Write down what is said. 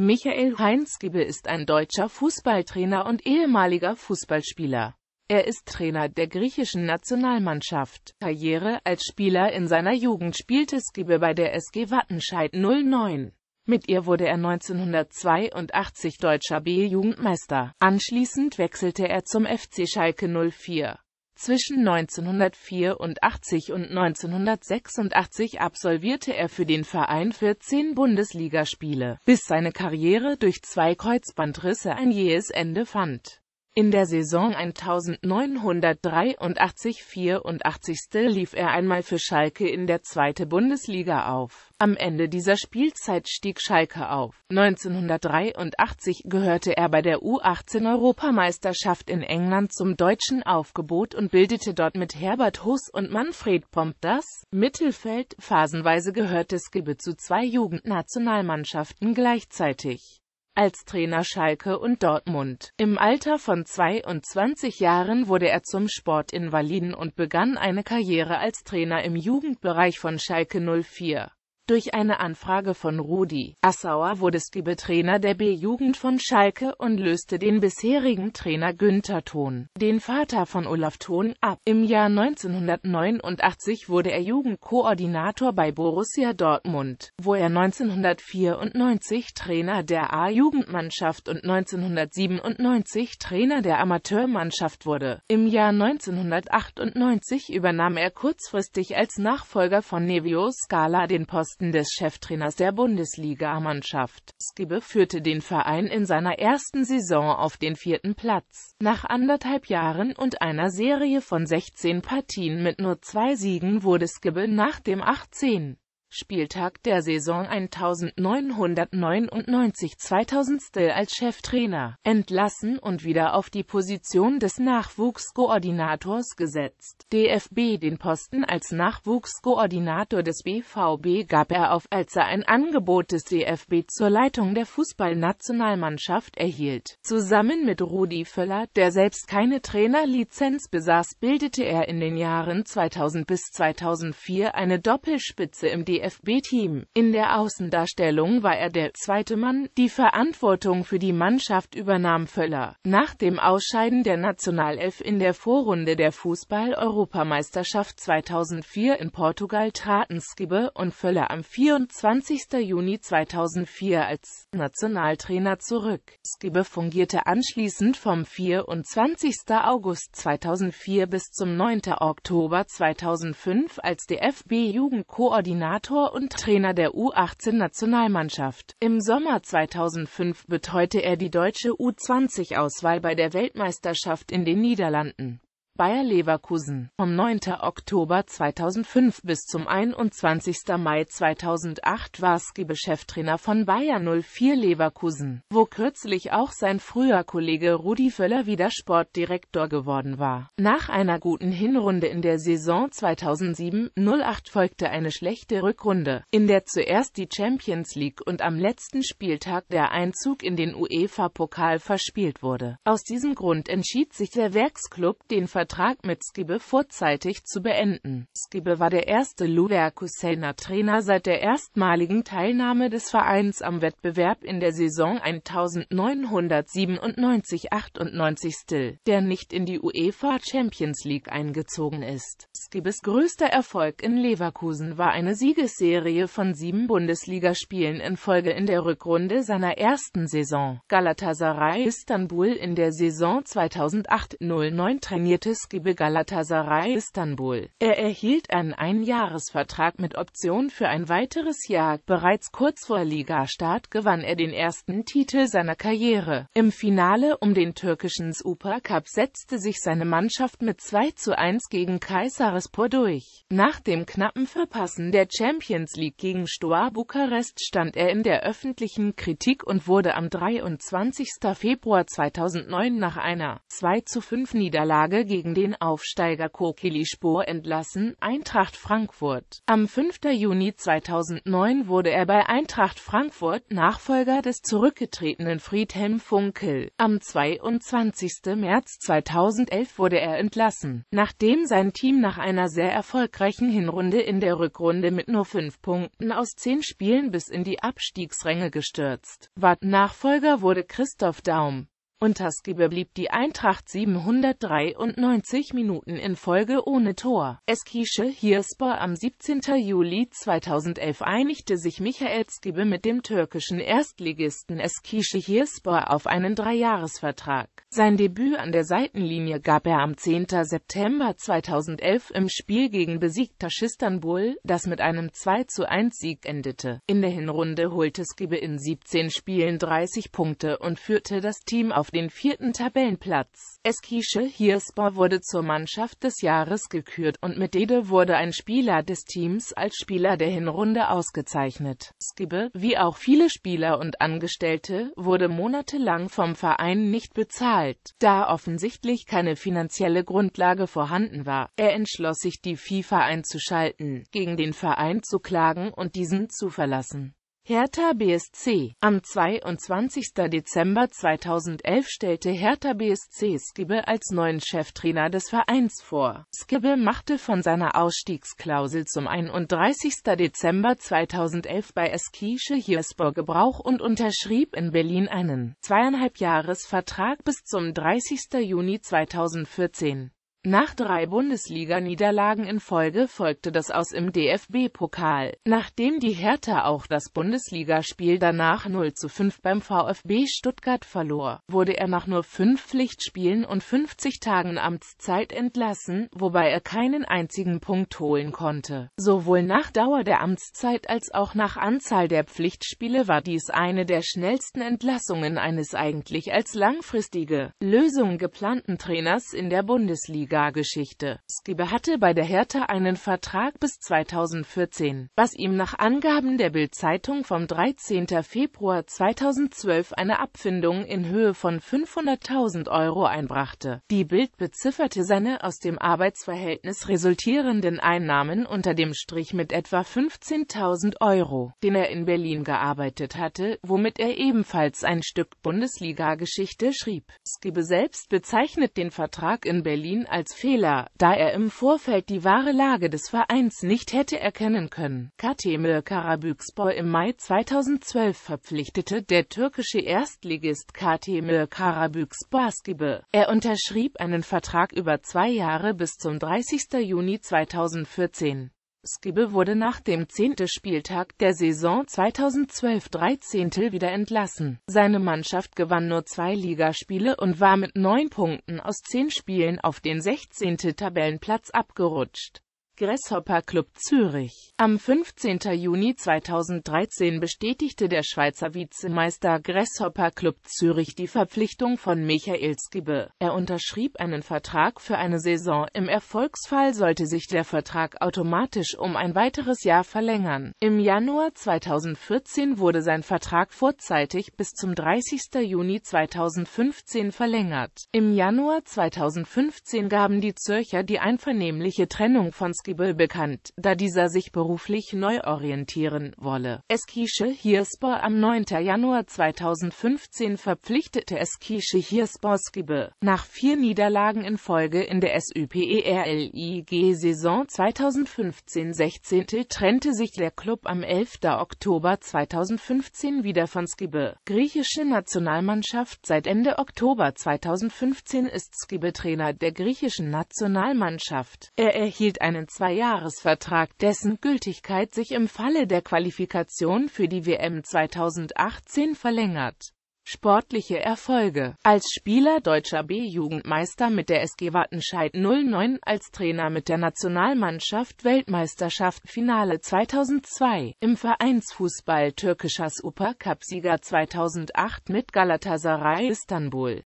Michael Heinzgebe ist ein deutscher Fußballtrainer und ehemaliger Fußballspieler. Er ist Trainer der griechischen Nationalmannschaft. Karriere als Spieler in seiner Jugend spielte Skibbe bei der SG Wattenscheid 09. Mit ihr wurde er 1982 deutscher B-Jugendmeister. Anschließend wechselte er zum FC Schalke 04. Zwischen 1984 und 1986 absolvierte er für den Verein 14 Bundesligaspiele, bis seine Karriere durch zwei Kreuzbandrisse ein jähes Ende fand in der Saison 1983-84 lief er einmal für Schalke in der zweite Bundesliga auf. Am Ende dieser Spielzeit stieg Schalke auf. 1983 gehörte er bei der U18-Europameisterschaft in England zum deutschen Aufgebot und bildete dort mit Herbert Huss und Manfred Pomp das Mittelfeld. Phasenweise gehörte Skibbe zu zwei Jugendnationalmannschaften gleichzeitig als Trainer Schalke und Dortmund. Im Alter von 22 Jahren wurde er zum Sportinvaliden und begann eine Karriere als Trainer im Jugendbereich von Schalke 04. Durch eine Anfrage von Rudi Assauer wurde Stiebe Trainer der B-Jugend von Schalke und löste den bisherigen Trainer Günther Thon, den Vater von Olaf Thon, ab. Im Jahr 1989 wurde er Jugendkoordinator bei Borussia Dortmund, wo er 1994 Trainer der A-Jugendmannschaft und 1997 Trainer der Amateurmannschaft wurde. Im Jahr 1998 übernahm er kurzfristig als Nachfolger von Nevio Scala den Posten Posten des Cheftrainers der Bundesligamannschaft. Skibbe führte den Verein in seiner ersten Saison auf den vierten Platz. Nach anderthalb Jahren und einer Serie von 16 Partien mit nur zwei Siegen wurde Skibbe nach dem 18. Spieltag der Saison 1999-2000 als Cheftrainer, entlassen und wieder auf die Position des Nachwuchskoordinators gesetzt. DFB den Posten als Nachwuchskoordinator des BVB gab er auf, als er ein Angebot des DFB zur Leitung der Fußballnationalmannschaft erhielt. Zusammen mit Rudi Völler, der selbst keine Trainerlizenz besaß, bildete er in den Jahren 2000 bis 2004 eine Doppelspitze im DFB. DFB-Team. In der Außendarstellung war er der zweite Mann, die Verantwortung für die Mannschaft übernahm Völler. Nach dem Ausscheiden der Nationalelf in der Vorrunde der Fußball-Europameisterschaft 2004 in Portugal traten Skibbe und Völler am 24. Juni 2004 als Nationaltrainer zurück. Skibbe fungierte anschließend vom 24. August 2004 bis zum 9. Oktober 2005 als DFB-Jugendkoordinator Autor und Trainer der U18-Nationalmannschaft. Im Sommer 2005 betreute er die deutsche U20-Auswahl bei der Weltmeisterschaft in den Niederlanden Bayer Leverkusen vom 9. Oktober 2005 bis zum 21. Mai 2008 war Ski Cheftrainer von Bayer 04 Leverkusen, wo kürzlich auch sein früher Kollege Rudi Völler wieder Sportdirektor geworden war. Nach einer guten Hinrunde in der Saison 2007-08 folgte eine schlechte Rückrunde, in der zuerst die Champions League und am letzten Spieltag der Einzug in den UEFA-Pokal verspielt wurde. Aus diesem Grund entschied sich der Werksklub, den Vertrag Vertrag mit Skibbe vorzeitig zu beenden. Skibbe war der erste Leverkusener Trainer seit der erstmaligen Teilnahme des Vereins am Wettbewerb in der Saison 1997-98 Still, der nicht in die UEFA Champions League eingezogen ist. Skibbes größter Erfolg in Leverkusen war eine Siegesserie von sieben Bundesligaspielen in Folge in der Rückrunde seiner ersten Saison. Galatasaray Istanbul in der Saison 2008-09 trainierte Türkgücü Galatasaray Istanbul. Er erhielt einen Einjahresvertrag mit Option für ein weiteres Jahr. Bereits kurz vor Ligastart gewann er den ersten Titel seiner Karriere. Im Finale um den türkischen Supercup setzte sich seine Mannschaft mit 2 zu 1 gegen Kayserispor durch. Nach dem knappen Verpassen der Champions League gegen Stoa Bukarest stand er in der öffentlichen Kritik und wurde am 23. Februar 2009 nach einer 2 zu 5 Niederlage gegen gegen den Aufsteiger Kokilispor entlassen, Eintracht Frankfurt. Am 5. Juni 2009 wurde er bei Eintracht Frankfurt Nachfolger des zurückgetretenen Friedhelm Funkel. Am 22. März 2011 wurde er entlassen, nachdem sein Team nach einer sehr erfolgreichen Hinrunde in der Rückrunde mit nur fünf Punkten aus zehn Spielen bis in die Abstiegsränge gestürzt war. Nachfolger wurde Christoph Daum. Unterskribe blieb die Eintracht 793 Minuten in Folge ohne Tor. Eskische Hirspor am 17. Juli 2011 einigte sich Michael Skibe mit dem türkischen Erstligisten Eskische Hirspor auf einen Dreijahresvertrag. Sein Debüt an der Seitenlinie gab er am 10. September 2011 im Spiel gegen besiegter Schistanbul, das mit einem 2 zu 1 Sieg endete. In der Hinrunde holte Skibe in 17 Spielen 30 Punkte und führte das Team auf auf den vierten Tabellenplatz. Eskişehir Hirspor wurde zur Mannschaft des Jahres gekürt und mit Dede wurde ein Spieler des Teams als Spieler der Hinrunde ausgezeichnet. Skibbe, wie auch viele Spieler und Angestellte, wurde monatelang vom Verein nicht bezahlt, da offensichtlich keine finanzielle Grundlage vorhanden war. Er entschloss sich, die FIFA einzuschalten, gegen den Verein zu klagen und diesen zu verlassen. Hertha BSC Am 22. Dezember 2011 stellte Hertha BSC Skibbe als neuen Cheftrainer des Vereins vor. Skibbe machte von seiner Ausstiegsklausel zum 31. Dezember 2011 bei Eskische Hirsborg Gebrauch und unterschrieb in Berlin einen zweieinhalb Jahresvertrag bis zum 30. Juni 2014. Nach drei Bundesliga-Niederlagen in Folge folgte das Aus im DFB-Pokal, nachdem die Hertha auch das Bundesligaspiel danach 0 zu 5 beim VfB Stuttgart verlor, wurde er nach nur fünf Pflichtspielen und 50 Tagen Amtszeit entlassen, wobei er keinen einzigen Punkt holen konnte. Sowohl nach Dauer der Amtszeit als auch nach Anzahl der Pflichtspiele war dies eine der schnellsten Entlassungen eines eigentlich als langfristige Lösung geplanten Trainers in der Bundesliga Bundesliga-Geschichte. Skibbe hatte bei der Hertha einen Vertrag bis 2014, was ihm nach Angaben der Bild-Zeitung vom 13. Februar 2012 eine Abfindung in Höhe von 500.000 Euro einbrachte. Die Bild bezifferte seine aus dem Arbeitsverhältnis resultierenden Einnahmen unter dem Strich mit etwa 15.000 Euro, den er in Berlin gearbeitet hatte, womit er ebenfalls ein Stück Bundesliga-Geschichte schrieb. Skibbe selbst bezeichnet den Vertrag in Berlin als als Fehler, da er im Vorfeld die wahre Lage des Vereins nicht hätte erkennen können. Katemir Karabükspor im Mai 2012 verpflichtete der türkische Erstligist Katemir Karabüksporskibe. Er unterschrieb einen Vertrag über zwei Jahre bis zum 30. Juni 2014. Skibbe wurde nach dem zehnten Spieltag der Saison 2012-13 wieder entlassen. Seine Mannschaft gewann nur zwei Ligaspiele und war mit neun Punkten aus zehn Spielen auf den 16. Tabellenplatz abgerutscht. Grasshopper Club Zürich. Am 15. Juni 2013 bestätigte der Schweizer Vizemeister Grasshopper Club Zürich die Verpflichtung von Michael Skibbe. Er unterschrieb einen Vertrag für eine Saison, im Erfolgsfall sollte sich der Vertrag automatisch um ein weiteres Jahr verlängern. Im Januar 2014 wurde sein Vertrag vorzeitig bis zum 30. Juni 2015 verlängert. Im Januar 2015 gaben die Zürcher die einvernehmliche Trennung von Skibbe Festival bekannt, da dieser sich beruflich neu orientieren wolle. Eskische Hirspor Am 9. Januar 2015 verpflichtete Eskische Hirspor Skibe nach vier Niederlagen in Folge in der SÜPERLIG-Saison 2015-16 trennte sich der Klub am 11. Oktober 2015 wieder von Skibe. Griechische Nationalmannschaft Seit Ende Oktober 2015 ist Skibe Trainer der griechischen Nationalmannschaft. Er erhielt einen Zweijahresvertrag, dessen Gültigkeit sich im Falle der Qualifikation für die WM 2018 verlängert. Sportliche Erfolge Als Spieler deutscher B-Jugendmeister mit der SG Wattenscheid 09, als Trainer mit der Nationalmannschaft Weltmeisterschaft Finale 2002, im Vereinsfußball türkischer Supercup-Sieger 2008 mit Galatasaray Istanbul.